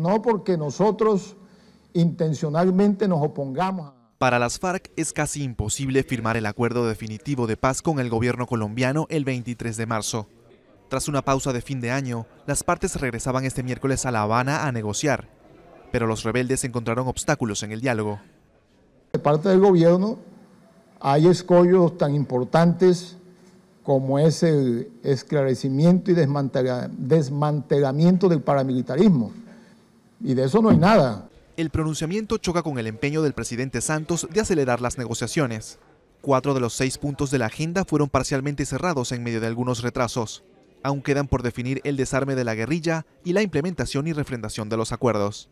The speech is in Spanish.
No porque nosotros intencionalmente nos opongamos Para las FARC es casi imposible firmar el acuerdo definitivo de paz con el gobierno colombiano el 23 de marzo. Tras una pausa de fin de año, las partes regresaban este miércoles a La Habana a negociar, pero los rebeldes encontraron obstáculos en el diálogo. De parte del gobierno hay escollos tan importantes como es el esclarecimiento y desmantelamiento del paramilitarismo y de eso no hay nada. El pronunciamiento choca con el empeño del presidente Santos de acelerar las negociaciones. Cuatro de los seis puntos de la agenda fueron parcialmente cerrados en medio de algunos retrasos. Aún quedan por definir el desarme de la guerrilla y la implementación y refrendación de los acuerdos.